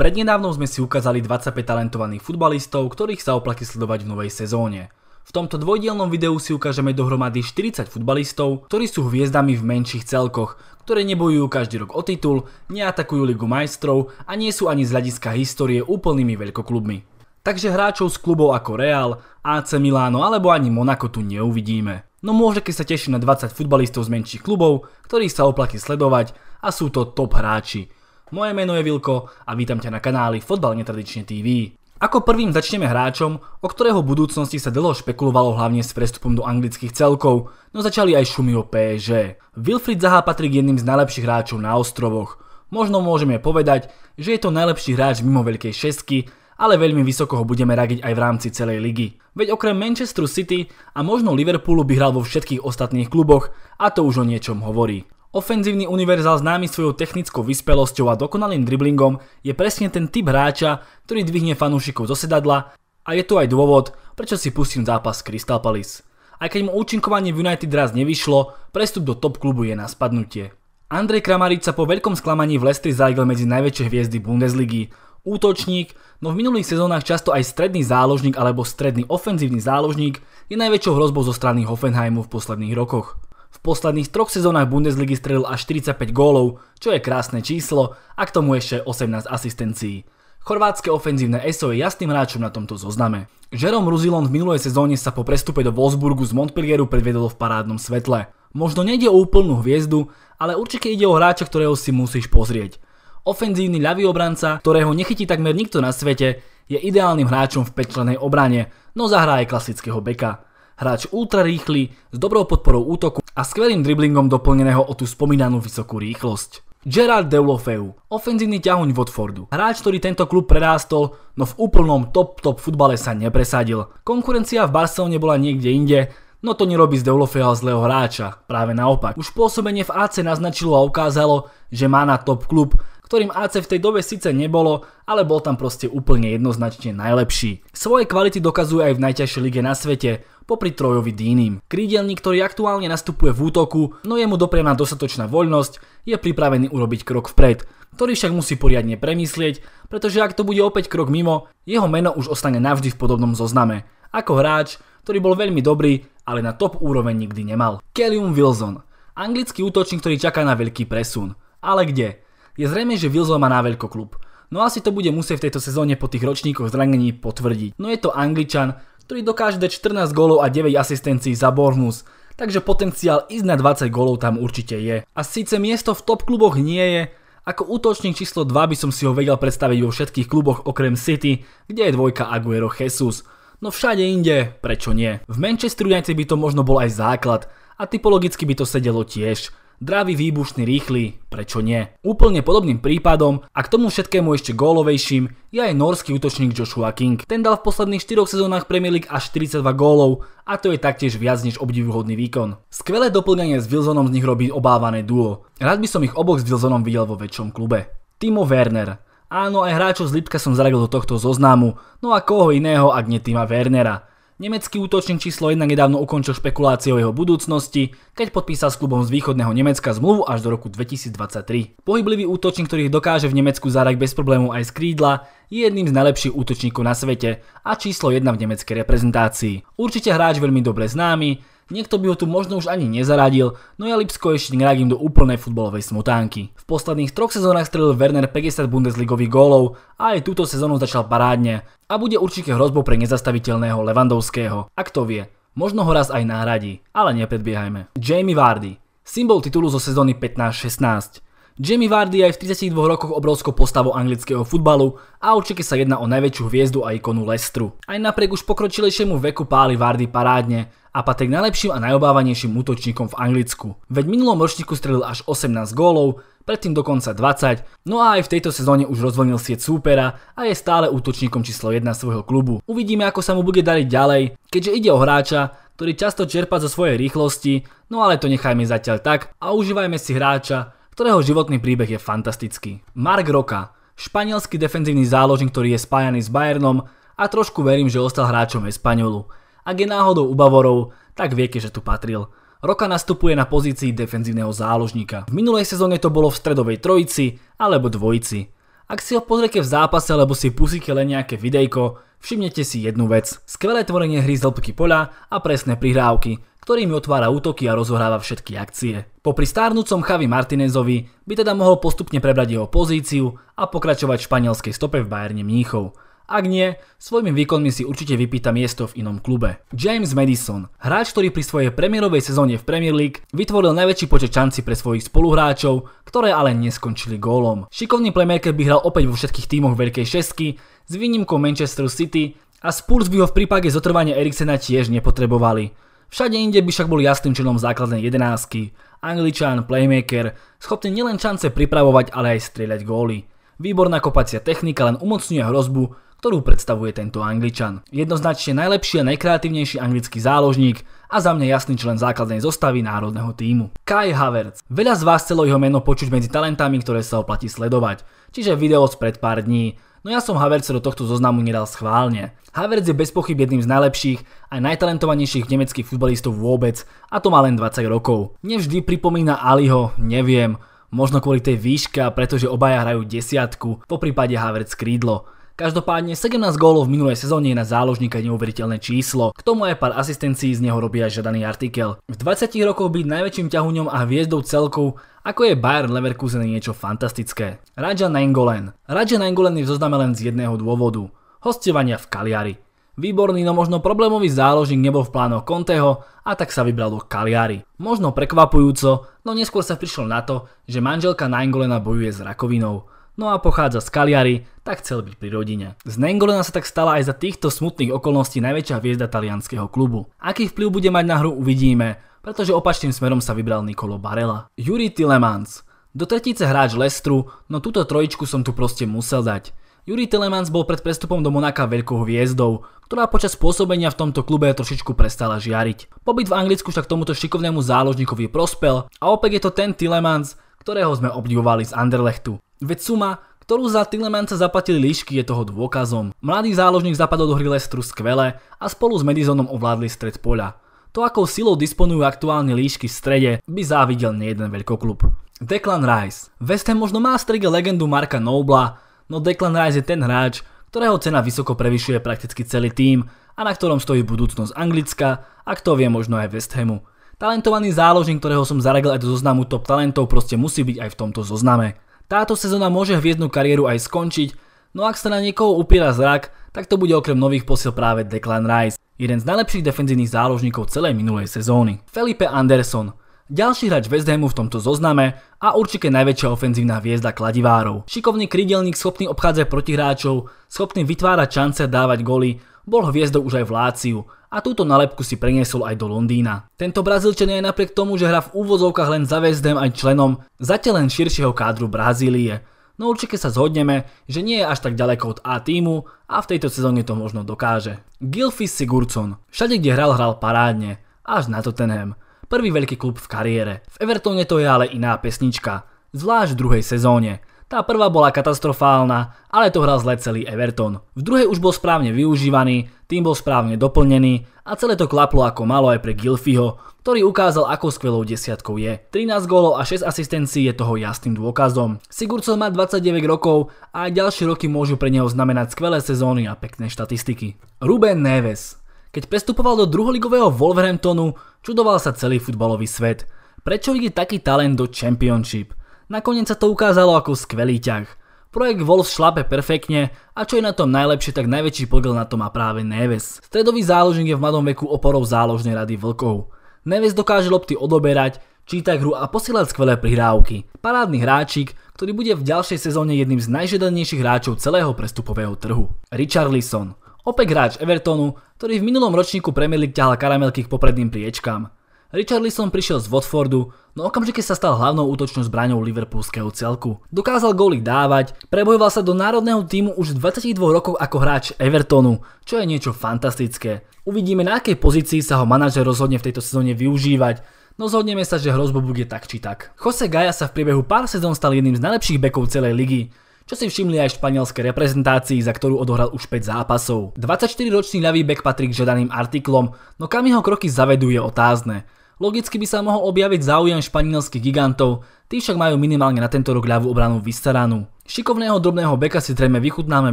Prednedávnom sme si ukázali 25 talentovaných futbalistov, ktorých sa oplatí sledovať v novej sezóne. V tomto dvojdielnom videu si ukážeme dohromady 40 futbalistov, ktorí sú hviezdami v menších celkoch, ktoré nebojujú každý rok o titul, neatakujú Ligu majstrov a nie sú ani z hľadiska histórie úplnými veľkoklubmi. Takže hráčov z klubov ako Real, AC Milano alebo ani Monaco tu neuvidíme. No môže keď sa teší na 20 futbalistov z menších klubov, ktorých sa oplatí sledovať a sú to top hráči moje meno je Vilko a vítam ťa na kanáli Fotbal netradične TV. Ako prvým začneme hráčom, o ktorého budúcnosti sa dlho špekulovalo hlavne s prestupom do anglických celkov, no začali aj šumy o PSG. Wilfried Zaha patrí k jedným z najlepších hráčov na ostrovoch. Možno môžeme povedať, že je to najlepší hráč mimo veľkej šesky, ale veľmi vysoko ho budeme radiť aj v rámci celej ligy. Veď okrem Manchesteru City a možno Liverpoolu by hral vo všetkých ostatných kluboch a to už o niečom hovorí. Ofenzívny univerzál známy svojou technickou vyspelosťou a dokonalým driblingom je presne ten typ hráča, ktorý dvihne fanúšikov zo sedadla a je to aj dôvod, prečo si pustím zápas Crystal Palace. Aj keď mu účinkovanie v United raz nevyšlo, prestup do top klubu je na spadnutie. Andrej Kramaric sa po veľkom sklamaní v Lestri zaigl medzi najväčšie hviezdy Bundesligy. Útočník, no v minulých sezónach často aj stredný záložník alebo stredný ofenzívny záložník je najväčšou hrozbou zo strany Hoffenheimu v posledných rokoch. V posledných troch sezónach Bundesligy strelil až 45 gólov, čo je krásne číslo a k tomu ešte 18 asistencií. Chorvátske ofenzívne ESO je jasným hráčom na tomto zozname. Žerom Ruzilon v minulej sezóne sa po prestupe do Wolfsburgu z Montpellieru predvedol v parádnom svetle. Možno nejde o úplnú hviezdu, ale určite ide o hráča, ktorého si musíš pozrieť. Ofenzívny ľavý obranca, ktorého nechytí takmer nikto na svete, je ideálnym hráčom v pečlenej obrane, no zahrá aj klasického beka. Hráč ultra rýchly, s dobrou podporou útoku a skvelým driblingom doplneného o tú spomínanú vysokú rýchlosť. Gerard Deulofeu, ofenzívny ťahuň Watfordu. Hráč, ktorý tento klub prerástol, no v úplnom top-top futbale sa nepresadil. Konkurencia v Barcelone bola niekde inde, no to nerobí z Deulofea zlého hráča, práve naopak. Už pôsobenie v AC naznačilo a ukázalo, že má na top klub, ktorým AC v tej dobe síce nebolo, ale bol tam proste úplne jednoznačne najlepší. Svoje kvality dokazujú aj v najťažšej lige na svete, popri Trojovi Dýnim. Krídelník, ktorý aktuálne nastupuje v útoku, no je mu doprianá dostatočná voľnosť, je pripravený urobiť krok vpred, ktorý však musí poriadne premyslieť, pretože ak to bude opäť krok mimo, jeho meno už ostane navždy v podobnom zozname. Ako hráč, ktorý bol veľmi dobrý, ale na top úroveň nikdy nemal. Kellium Wilson. Anglický útočník, ktorý čaká na veľký presun. Ale kde? Je zrejme, že Wilson má na veľko klub. No asi to bude musieť v tejto sezóne po tých ročníkoch zranení potvrdiť. No je to Angličan, ktorý dokáže dať 14 gólov a 9 asistencií za Bournemouth takže potenciál ísť na 20 gólov tam určite je. A síce miesto v top kluboch nie je, ako útočník číslo 2 by som si ho vedel predstaviť vo všetkých kluboch okrem City, kde je dvojka Aguero Jesus. No všade inde, prečo nie? V Manchester United by to možno bol aj základ a typologicky by to sedelo tiež dravý výbušný rýchly, prečo nie. Úplne podobným prípadom a k tomu všetkému ešte gólovejším je aj norský útočník Joshua King. Ten dal v posledných 4 sezónach Premier League až 42 gólov a to je taktiež viac než obdivuhodný výkon. Skvelé doplňanie s Wilsonom z nich robí obávané duo. Rád by som ich oboch s Wilsonom videl vo väčšom klube. Timo Werner – Áno, aj hráčov z Lipka som zaradil do tohto zoznamu, no a koho iného, ak nie Tima Wernera. Nemecký útočník číslo 1 nedávno ukončil špekulácie o jeho budúcnosti, keď podpísal s klubom z východného Nemecka zmluvu až do roku 2023. Pohyblivý útočník, ktorý dokáže v Nemecku zárať bez problémov aj z krídla, je jedným z najlepších útočníkov na svete a číslo 1 v nemeckej reprezentácii. Určite hráč veľmi dobre známy, Niekto by ho tu možno už ani nezaradil, no ja Lipsko ešte neradím do úplnej futbalovej smotánky. V posledných troch sezónach strelil Werner 50 Bundesligových gólov a aj túto sezónu začal parádne a bude určite hrozbou pre nezastaviteľného Levandovského. A kto vie, možno ho raz aj náhradí, ale nepredbiehajme. Jamie Vardy, symbol titulu zo sezóny 15-16. Jamie Vardy je aj v 32 rokoch obrovskou postavou anglického futbalu a určite sa jedná o najväčšiu hviezdu a ikonu Lestru. Aj napriek už pokročilejšiemu veku páli Vardy parádne a patrí k najlepším a najobávanejším útočníkom v Anglicku. Veď v minulom ročníku strelil až 18 gólov, predtým dokonca 20, no a aj v tejto sezóne už rozvonil sieť súpera a je stále útočníkom číslo 1 svojho klubu. Uvidíme, ako sa mu bude dariť ďalej, keďže ide o hráča, ktorý často čerpa zo svojej rýchlosti, no ale to nechajme zatiaľ tak a užívajme si hráča, ktorého životný príbeh je fantastický. Mark Roka, španielský defenzívny záložník, ktorý je spájaný s Bayernom a trošku verím, že ostal hráčom Espanolu. Ak je náhodou u Bavorov, tak viete, že tu patril. Roka nastupuje na pozícii defenzívneho záložníka. V minulej sezóne to bolo v stredovej trojici alebo dvojici. Ak si ho pozriete v zápase, alebo si pusíte len nejaké videjko, všimnete si jednu vec. Skvelé tvorenie hry z hĺbky poľa a presné prihrávky, ktorými otvára útoky a rozohráva všetky akcie. Popri stárnucom Chavi Martinezovi by teda mohol postupne prebrať jeho pozíciu a pokračovať v španielskej stope v Bayerne Mníchov. Ak nie, svojimi výkonmi si určite vypýta miesto v inom klube. James Madison, hráč, ktorý pri svojej premiérovej sezóne v Premier League vytvoril najväčší počet šanci pre svojich spoluhráčov, ktoré ale neskončili gólom. Šikovný playmaker by hral opäť vo všetkých tímoch Veľkej šestky, s výnimkou Manchester City a Spurs by ho v prípade zotrvania Eriksena tiež nepotrebovali. Všade inde by však bol jasným členom základnej jedenásky, angličan, playmaker, schopný nielen šance pripravovať, ale aj strieľať góly. Výborná kopacia technika len umocňuje hrozbu ktorú predstavuje tento Angličan. Jednoznačne najlepší a najkreatívnejší anglický záložník a za mňa jasný člen základnej zostavy národného týmu. Kai Havertz. Veľa z vás chcelo jeho meno počuť medzi talentami, ktoré sa oplatí sledovať, čiže video z pred pár dní. No ja som Havertz do tohto zoznamu nedal schválne. Havertz je bez pochyb jedným z najlepších a najtalentovanejších nemeckých futbalistov vôbec a to má len 20 rokov. Nevždy pripomína Aliho, neviem, možno kvôli tej výška, pretože obaja hrajú desiatku, po prípade Havertz krídlo. Každopádne 17 gólov v minulej sezóne je na záložníka neuveriteľné číslo. K tomu aj pár asistencií z neho robí aj žiadaný artikel. V 20 rokoch byť najväčším ťahuňom a hviezdou celkov ako je Bayern Leverkusen niečo fantastické. Raja Nangolen. Raja Nangolen je v zozname len z jedného dôvodu. Hostovania v Kaliari. Výborný, no možno problémový záložník nebol v plánoch Conteho a tak sa vybral do Kaliari. Možno prekvapujúco, no neskôr sa prišlo na to, že manželka Nangolena bojuje s rakovinou no a pochádza z kaliary, tak chcel byť pri rodine. Z Nengolena sa tak stala aj za týchto smutných okolností najväčšia hviezda talianského klubu. Aký vplyv bude mať na hru uvidíme, pretože opačným smerom sa vybral Nikolo Barella. Juri Tillemans. Do tretíce hráč Lestru, no túto trojičku som tu proste musel dať. Juri Telemans bol pred prestupom do Monaka veľkou hviezdou, ktorá počas pôsobenia v tomto klube trošičku prestala žiariť. Pobyt v Anglicku však tomuto šikovnému záložníkovi prospel a opäť je to ten Telemans, ktorého sme obdivovali z Anderlechtu. Veď suma, ktorú za Tillemance zaplatili líšky, je toho dôkazom. Mladý záložník zapadol do hry Lestru skvele a spolu s Medisonom ovládli stred poľa. To, akou silou disponujú aktuálne líšky v strede, by závidel nejeden veľkoklub. Declan Rice. West Ham možno má strige legendu Marka Nobla, no Declan Rice je ten hráč, ktorého cena vysoko prevyšuje prakticky celý tím a na ktorom stojí budúcnosť Anglicka a kto vie možno aj West Hamu. Talentovaný záložník, ktorého som zaradil aj do zoznamu top talentov, proste musí byť aj v tomto zozname. Táto sezóna môže hviezdnu kariéru aj skončiť, no ak sa na niekoho upiera zrak, tak to bude okrem nových posiel práve Declan Rice, jeden z najlepších defenzívnych záložníkov celej minulej sezóny. Felipe Anderson, ďalší hráč West Hamu v tomto zozname a určite najväčšia ofenzívna hviezda kladivárov. Šikovný krydelník schopný obchádzať protihráčov, schopný vytvárať šance a dávať goly, bol hviezdou už aj v Láciu a túto nalepku si preniesol aj do Londýna. Tento Brazílčan je napriek tomu, že hrá v úvozovkách len za väzdem aj členom, zatiaľ len širšieho kádru Brazílie. No určite sa zhodneme, že nie je až tak ďaleko od A týmu a v tejto sezóne to možno dokáže. Gilfis Sigurdsson. Všade, kde hral, hral parádne. Až na Tottenham. Prvý veľký klub v kariére. V Evertone to je ale iná pesnička. Zvlášť v druhej sezóne. Tá prvá bola katastrofálna, ale to hral zle celý Everton. V druhej už bol správne využívaný tým bol správne doplnený a celé to klaplo ako malo aj pre Gilfiho, ktorý ukázal, ako skvelou desiatkou je. 13 gólov a 6 asistencií je toho jasným dôkazom. Sigurdsson má 29 rokov a aj ďalšie roky môžu pre neho znamenať skvelé sezóny a pekné štatistiky. Ruben Neves Keď prestupoval do druholigového Wolverhamptonu, čudoval sa celý futbalový svet. Prečo ide taký talent do Championship? Nakoniec sa to ukázalo ako skvelý ťah. Projekt Wolves šlape perfektne a čo je na tom najlepšie, tak najväčší podiel na to má práve Neves. Stredový záložník je v mladom veku oporou záložnej rady Vlkov. Neves dokáže lopty odoberať, čítať hru a posielať skvelé prihrávky. Parádny hráčik, ktorý bude v ďalšej sezóne jedným z najžiadanejších hráčov celého prestupového trhu. Richard Lisson, opäť hráč Evertonu, ktorý v minulom ročníku Premier League ťahal karamelky k popredným priečkám. Richard Lisson prišiel z Watfordu, no okamžite sa stal hlavnou útočnou zbraňou liverpoolského celku. Dokázal góly dávať, prebojoval sa do národného týmu už v 22 rokov ako hráč Evertonu, čo je niečo fantastické. Uvidíme na akej pozícii sa ho manažer rozhodne v tejto sezóne využívať, no zhodneme sa, že hrozbo bude tak či tak. Jose Gaja sa v priebehu pár sezón stal jedným z najlepších bekov celej ligy, čo si všimli aj španielské reprezentácii, za ktorú odohral už 5 zápasov. 24-ročný ľavý bek patrí k žiadaným artiklom, no kam jeho kroky zavedú je otázne. Logicky by sa mohol objaviť záujem španielských gigantov, tí však majú minimálne na tento rok ľavú obranu vystaranú. Šikovného drobného beka si treme vychutnáme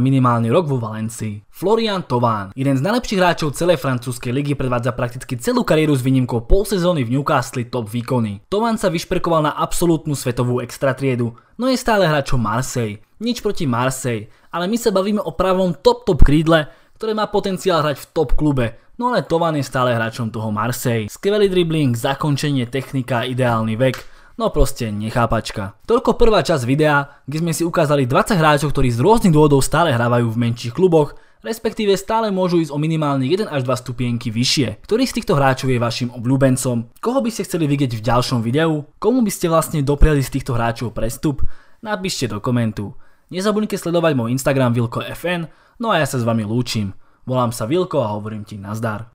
minimálny rok vo Valencii. Florian Tován, jeden z najlepších hráčov celej francúzskej ligy, predvádza prakticky celú kariéru s výnimkou pol sezóny v Newcastle top výkony. Tován sa vyšperkoval na absolútnu svetovú extratriedu, no je stále hráčom Marseille. Nič proti Marseille, ale my sa bavíme o pravom top top krídle, ktoré má potenciál hrať v top klube, no ale Tovan je stále hráčom toho Marseille. Skvelý dribbling, zakončenie, technika, ideálny vek. No proste nechápačka. Toľko prvá časť videa, kde sme si ukázali 20 hráčov, ktorí z rôznych dôvodov stále hrávajú v menších kluboch, respektíve stále môžu ísť o minimálne 1 až 2 stupienky vyššie. Ktorý z týchto hráčov je vašim obľúbencom? Koho by ste chceli vidieť v ďalšom videu? Komu by ste vlastne dopriali z týchto hráčov prestup? Napíšte do komentu. Nezabudnite sledovať môj Instagram vilko.fn No a ja sa s vami lúčim. Volám sa Vilko a hovorím ti nazdar.